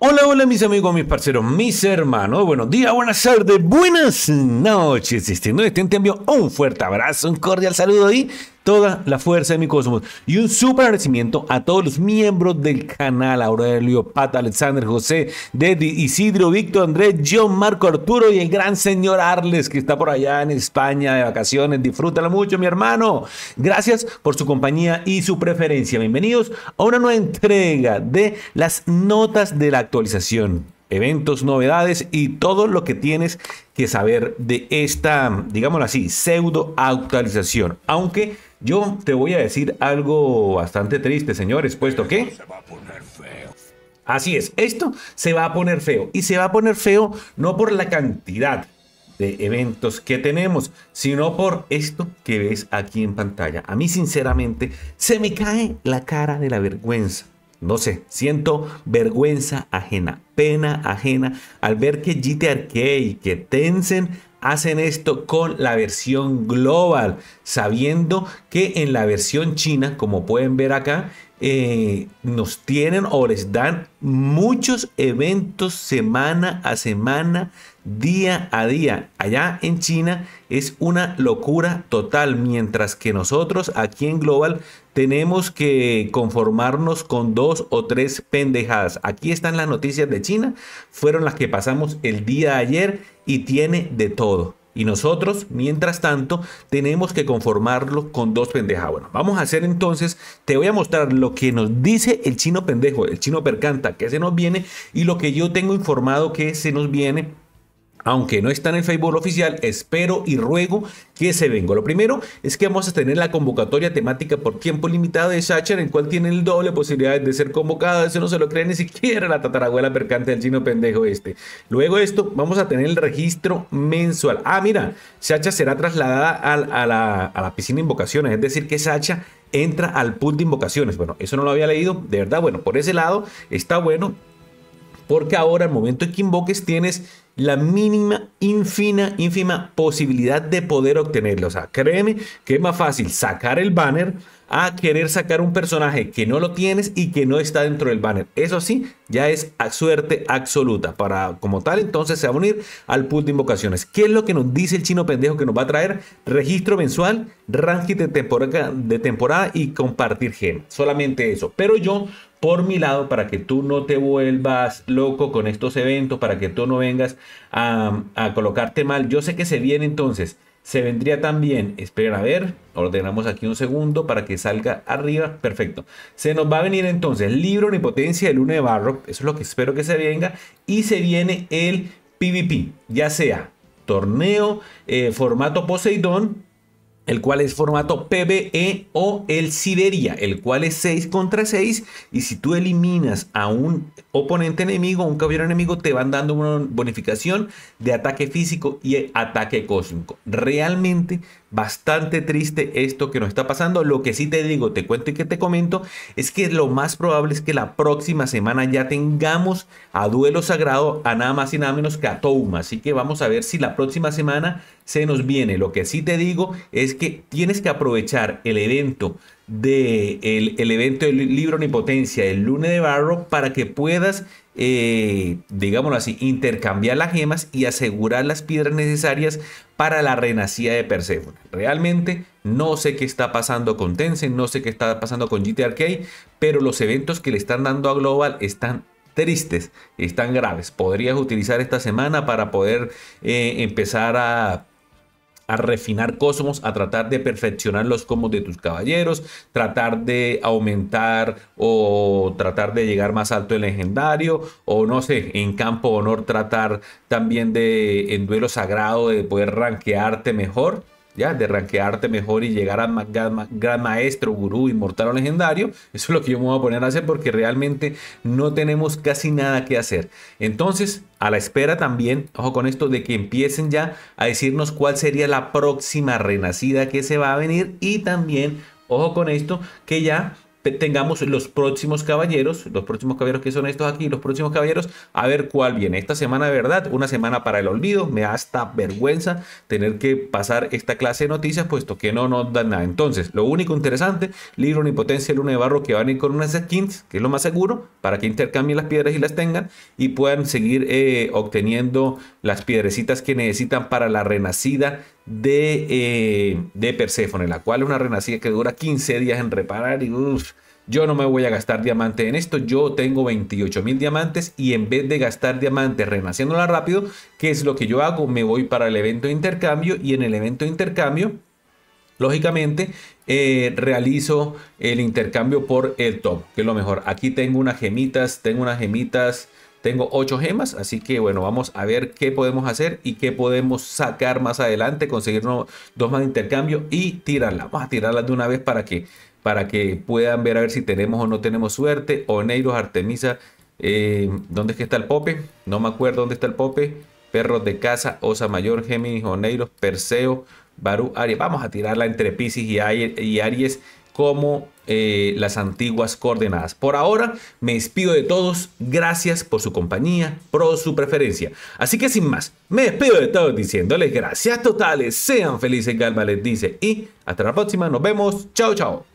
Hola, hola mis amigos, mis parceros, mis hermanos. Buenos días, buenas tardes, buenas noches. Este no este en un fuerte abrazo, un cordial saludo y toda la fuerza de mi cosmos. Y un súper agradecimiento a todos los miembros del canal, Aurelio, Pata, Alexander, José, Deddy, Isidro, Víctor, Andrés, John, Marco, Arturo y el gran señor Arles, que está por allá en España de vacaciones. Disfrútalo mucho, mi hermano. Gracias por su compañía y su preferencia. Bienvenidos a una nueva entrega de las notas de la actualización eventos, novedades y todo lo que tienes que saber de esta, digámoslo así, pseudo actualización. Aunque yo te voy a decir algo bastante triste, señores, puesto que... Se va a poner feo. Así es, esto se va a poner feo. Y se va a poner feo no por la cantidad de eventos que tenemos, sino por esto que ves aquí en pantalla. A mí sinceramente se me cae la cara de la vergüenza. No sé, siento vergüenza ajena, pena ajena al ver que GTRK y que Tencent hacen esto con la versión global, sabiendo que en la versión china, como pueden ver acá, eh, nos tienen o les dan muchos eventos semana a semana día a día. Allá en China es una locura total, mientras que nosotros aquí en Global tenemos que conformarnos con dos o tres pendejadas. Aquí están las noticias de China, fueron las que pasamos el día de ayer y tiene de todo. Y nosotros, mientras tanto, tenemos que conformarlo con dos pendejadas. Bueno, vamos a hacer entonces, te voy a mostrar lo que nos dice el chino pendejo, el chino percanta, que se nos viene, y lo que yo tengo informado que se nos viene aunque no está en el Facebook oficial, espero y ruego que se venga. Lo primero es que vamos a tener la convocatoria temática por tiempo limitado de Sacha, en cual tiene el doble posibilidad de ser convocada. Eso no se lo cree ni siquiera la tatarabuela percante del chino pendejo este. Luego esto, vamos a tener el registro mensual. Ah, mira, Sacha será trasladada a, la, a la piscina de invocaciones, es decir, que Sacha entra al pool de invocaciones. Bueno, eso no lo había leído, de verdad, bueno, por ese lado está bueno, porque ahora al momento en que invoques tienes la mínima, ínfima, ínfima posibilidad de poder obtenerlo. O sea, créeme que es más fácil sacar el banner a querer sacar un personaje que no lo tienes y que no está dentro del banner. Eso sí, ya es suerte absoluta. Para como tal, entonces se va a unir al pool de invocaciones. ¿Qué es lo que nos dice el chino pendejo que nos va a traer? Registro mensual, ranking de temporada, de temporada y compartir gem. Solamente eso. Pero yo por mi lado para que tú no te vuelvas loco con estos eventos, para que tú no vengas a, colocarte mal. Yo sé que se viene entonces, se vendría también, esperen a ver, ordenamos aquí un segundo para que salga arriba, perfecto. Se nos va a venir entonces Libro potencia del 1 de Barro, eso es lo que espero que se venga, y se viene el PvP, ya sea torneo, eh, formato Poseidón, el cual es formato PBE o el Sideria, el cual es 6 contra 6. Y si tú eliminas a un oponente enemigo, un caballero enemigo, te van dando una bonificación de ataque físico y ataque cósmico. Realmente Bastante triste esto que nos está pasando. Lo que sí te digo, te cuento y que te comento, es que lo más probable es que la próxima semana ya tengamos a duelo sagrado a nada más y nada menos que a Touma. Así que vamos a ver si la próxima semana se nos viene. Lo que sí te digo es que tienes que aprovechar el evento de el, evento del libro Onipotencia el lunes de barro, para que puedas, eh, digámoslo así, intercambiar las gemas y asegurar las piedras necesarias para la renacida de Persephone. Realmente no sé qué está pasando con Tencent, no sé qué está pasando con GTRK, pero los eventos que le están dando a Global están tristes, están graves. Podrías utilizar esta semana para poder eh, empezar a a refinar Cosmos, a tratar de perfeccionar los combos de tus caballeros, tratar de aumentar o tratar de llegar más alto el legendario, o no sé, en campo honor tratar también de en duelo sagrado de poder ranquearte mejor. ¿ya? De ranquearte mejor y llegar a gran, gran, maestro, gurú, inmortal o legendario. Eso es lo que yo me voy a poner a hacer porque realmente no tenemos casi nada que hacer. Entonces, a la espera también, ojo con esto, de que empiecen ya a decirnos cuál sería la próxima renacida que se va a venir y también... Ojo con esto, que ya tengamos los próximos caballeros, los próximos caballeros que son estos aquí, los próximos caballeros, a ver cuál viene. Esta semana, de verdad, una semana para el olvido, me da hasta vergüenza tener que pasar esta clase de noticias, puesto que no nos dan nada. Entonces, lo único interesante, libro impotencia luna de barro, que van a ir con unas skins, que es lo más seguro, para que intercambien las piedras y las tengan, y puedan seguir eh, obteniendo las piedrecitas que necesitan para la renacida eh, de, persephone Perséfone, la cual es una renacida que dura 15 días en reparar y yo no me voy a gastar diamante en esto, yo tengo 28 mil diamantes y en vez de gastar diamantes renaciéndola rápido, ¿qué es lo que yo hago? Me voy para el evento de intercambio y en el evento de intercambio, lógicamente, eh, realizo el intercambio por el top, que es lo mejor. Aquí tengo unas gemitas, tengo unas gemitas... Tengo 8 gemas, así que bueno, vamos a ver qué podemos hacer y qué podemos sacar más adelante, conseguirnos dos más de intercambio y tirarla. Vamos a tirarlas de una vez para que, para que puedan ver a ver si tenemos o no tenemos suerte. Oneiros, Artemisa, eh, ¿dónde es que está el pope? No me acuerdo dónde está el pope. Perros de casa, Osa Mayor, Géminis, Oneiros, Perseo, Barú, Aries. Vamos a tirarla entre Pisces y Aries como eh, las antiguas coordenadas. Por ahora me despido de todos. Gracias por su compañía, por su preferencia. Así que sin más, me despido de todos diciéndoles gracias totales. Sean felices, calma les dice. Y hasta la próxima. Nos vemos. Chao, chao.